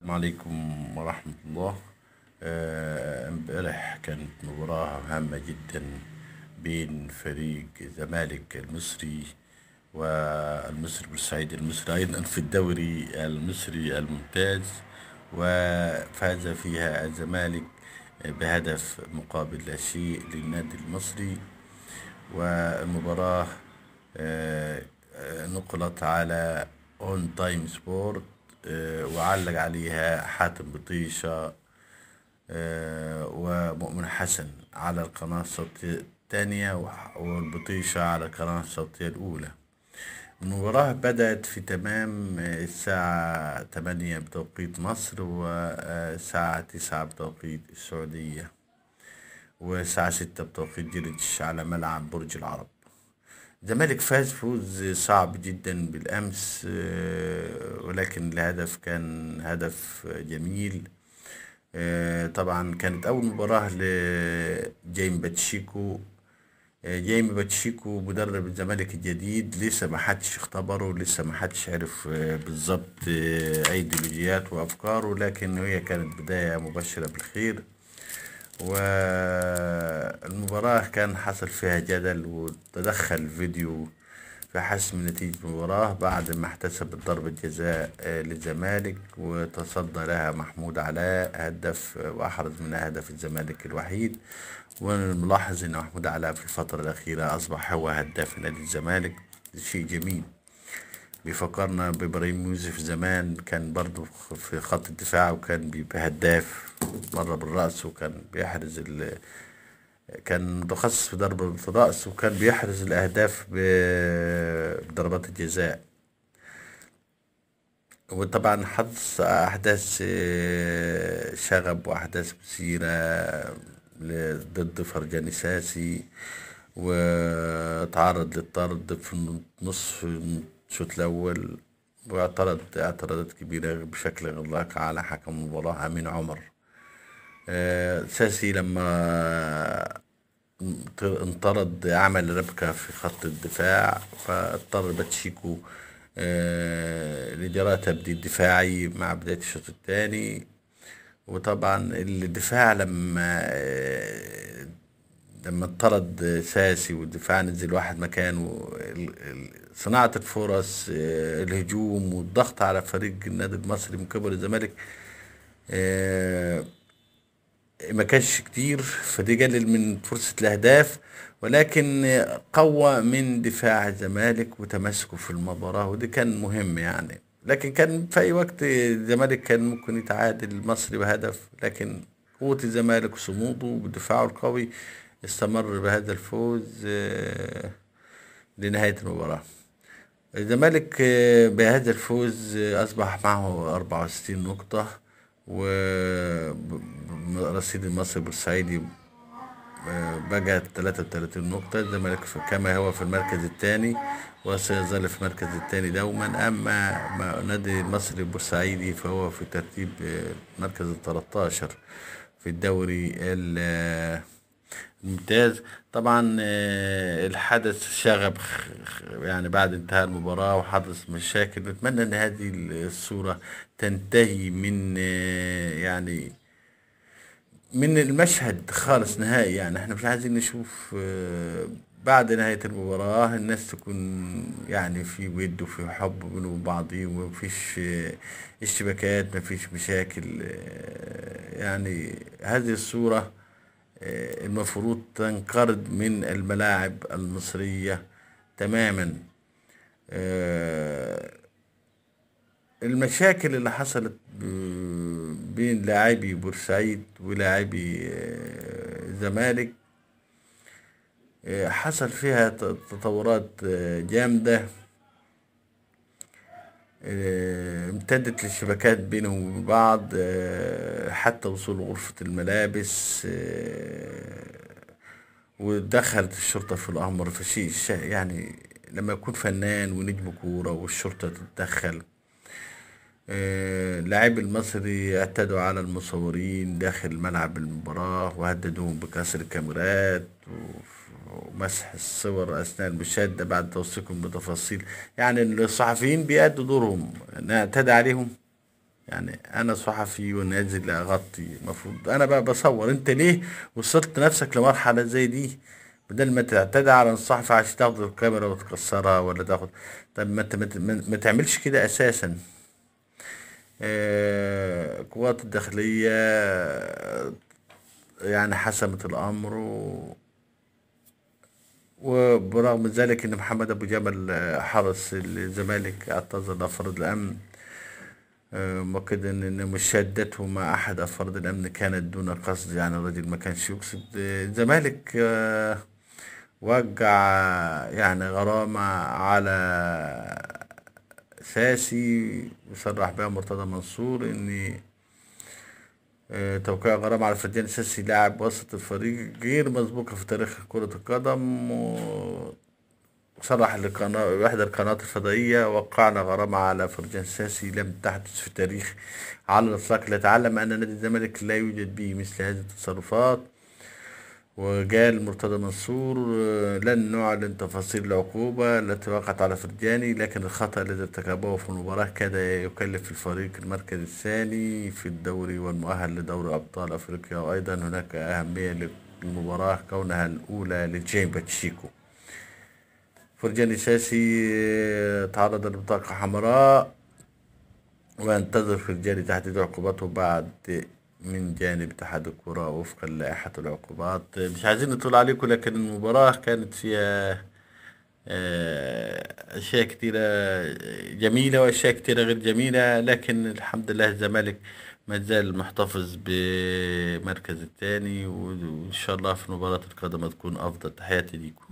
السلام عليكم ورحمة الله آه، امبارح كانت مباراة هامة جدا بين فريق الزمالك المصري والمصري بورسعيد المصري أيضا في الدوري المصري الممتاز وفاز فيها الزمالك بهدف مقابل لا شيء للنادي المصري والمباراة آه، نقلت على اون تايم سبورت آه، وعلق عليها حاتم بطيشة آه، ومؤمن حسن على القناة الصوتية الثانية والبطيشة على القناة الصوتية الأولى المباراة بدأت في تمام آه، الساعة تمانية بتوقيت مصر والساعة تسعة بتوقيت السعودية والساعة ستة بتوقيت جريتش على ملعب برج العرب الزمالك فاز فوز صعب جدا بالامس آه، ولكن الهدف كان هدف جميل آه، طبعا كانت اول مباراه لجيم باتشيكو آه، جيم باتشيكو مدرب الزمالك الجديد لسه ما حدش اختبره لسه ما حدش عرف بالظبط ايديولوجيات وافكاره لكن هي كانت بدايه مبشره بالخير والمباراة كان حصل فيها جدل وتدخل فيديو في حسم نتيجة المباراة بعد ما احتسبت ضربة جزاء آه، للزمالك وتصدى لها محمود علاء هدف آه، وأحرز منها هدف الزمالك الوحيد ونلاحظ أن محمود علاء في الفترة الأخيرة أصبح هو هداف نادي الزمالك شيء جميل بيفكرنا بابراهيم يوسف زمان كان برضو في خط الدفاع وكان بيبقى هداف مره بالراس وكان بيحرز ال كان متخصص في ضربة الرأس وكان بيحرز الأهداف بضربات الجزاء وطبعا حدث أحداث آه، شغب وأحداث مثيرة ضد فرجاني ساسي وتعرض للطرد في نصف الشوط الاول واعترض اعتراضات كبيرة بشكل غلاق على حكم المباراة أمين عمر آه، ساسي لما انطرد عمل ربكة في خط الدفاع فاضطر باتشيكو آه، لجراء تبديل دفاعي مع بداية الشوط الثاني وطبعا الدفاع لما آه، لما اطرد ساسي والدفاع نزل واحد مكانه صناعة الفرص آه، الهجوم والضغط على فريق النادي المصري من قبل الزمالك آه، ما كانش كتير فدي قلل من فرصة الأهداف ولكن قوى من دفاع الزمالك وتمسكه في المباراة ودي كان مهم يعني لكن كان في أي وقت الزمالك كان ممكن يتعادل المصري بهدف لكن قوة الزمالك وصموده ودفاعه القوي استمر بهذا الفوز آه، لنهاية المباراة الزمالك آه، بهذا الفوز آه، أصبح معه 64 نقطة ورصيد المصري البورسعيدي بقى 33 نقطة الزمالك كما هو في المركز الثاني وسيظل في المركز الثاني دوما أما نادي المصري البورسعيدي فهو في ترتيب مركز ال 13 في الدوري ال ممتاز طبعا آه، الحدث شغب يعني بعد انتهاء المباراة وحدث مشاكل نتمنى ان هذه الصورة تنتهي من آه، يعني من المشهد خالص نهائي يعني احنا مش عايزين نشوف آه، بعد نهاية المباراة الناس تكون يعني في ود وفي حب بينهم بعضهم ومفيش اشتباكات مفيش مشاكل يعني هذه الصورة آه، المفروض تنقرض من الملاعب المصرية تماما آه، المشاكل اللي حصلت بين لاعبي بورسعيد ولاعبي الزمالك آه، حصل فيها تطورات جامدة امتدت الشبكات بينهم وبين بعض آه، حتى وصول غرفة الملابس آه، ودخلت الشرطة في الأمر فشيء يعني لما يكون فنان ونجم كورة والشرطة تتدخل اللاعب آه، المصري اعتدوا على المصورين داخل ملعب المباراة وهددوهم بكسر الكاميرات مسح الصور أثناء المشاهدة بعد توثيقهم بتفاصيل يعني الصحفيين بيأدوا دورهم نعتدي عليهم يعني أنا صحفي ونازل أغطي المفروض أنا بقى بصور أنت ليه وصلت نفسك لمرحلة زي دي بدل ما تعتدي على الصحفي عشان تاخد الكاميرا وتكسرها ولا تاخد طب ما ما تعملش كده أساسا آه، قوات الداخلية يعني حسمت الأمر و... وبرغم ذلك ان محمد ابو جمل آه، حرس الزمالك اعتذر لافراد الامن مؤكد آه، ان مشادته مع احد افراد الامن كانت دون قصد يعني الراجل ما كانش يقصد آه، الزمالك وجع يعني غرامة على ساسي وصرح بها مرتضى منصور ان توقيع غرام على فرديان السيسي لاعب وسط الفريق غير مسبوقة في تاريخ كرة القدم وصرح لقناة إحدى القنوات الفضائية وقعنا غرامة على فرجان ساسي لم تحدث في التاريخ على الإطلاق لتعلم أن نادي الزمالك لا يوجد به مثل هذه التصرفات وجاء مرتضى منصور آه، لن نعلن تفاصيل العقوبة التي وقعت على فرجاني لكن الخطأ الذي ارتكبه في المباراة كاد يكلف الفريق المركز الثاني في الدوري والمؤهل لدوري أبطال أفريقيا وأيضا هناك أهمية للمباراة كونها الأولى لجيم باتشيكو فرجاني ساسي آه، تعرض لبطاقة حمراء وينتظر فرجاني تحديد عقوبته بعد من جانب اتحاد الكرة وفقا لائحة العقوبات مش عايزين نطول عليكم لكن المباراة كانت فيها آه، أشياء كثيرة جميلة وأشياء كثيرة غير جميلة لكن الحمد لله الزمالك ما زال محتفظ بمركز الثاني وإن شاء الله في المباراة القادمة تكون أفضل تحياتي ليكم